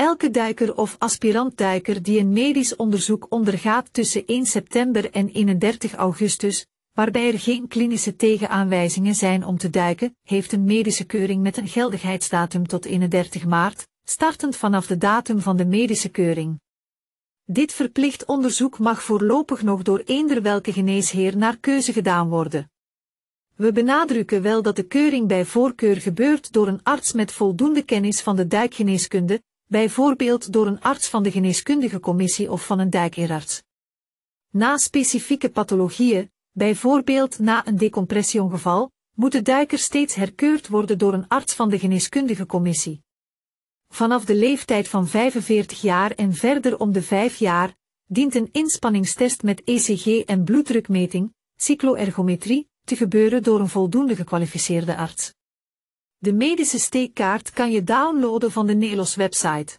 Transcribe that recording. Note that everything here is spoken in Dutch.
Elke duiker of aspirantduiker die een medisch onderzoek ondergaat tussen 1 september en 31 augustus, waarbij er geen klinische tegenaanwijzingen zijn om te duiken, heeft een medische keuring met een geldigheidsdatum tot 31 maart, startend vanaf de datum van de medische keuring. Dit verplicht onderzoek mag voorlopig nog door eender welke geneesheer naar keuze gedaan worden. We benadrukken wel dat de keuring bij voorkeur gebeurt door een arts met voldoende kennis van de duikgeneeskunde, bijvoorbeeld door een arts van de geneeskundige commissie of van een dijkerarts. Na specifieke pathologieën, bijvoorbeeld na een decompressieongeval, moet de duiker steeds herkeurd worden door een arts van de geneeskundige commissie. Vanaf de leeftijd van 45 jaar en verder om de 5 jaar dient een inspanningstest met ECG en bloeddrukmeting, cycloergometrie, te gebeuren door een voldoende gekwalificeerde arts. De medische steekkaart kan je downloaden van de NELOS website.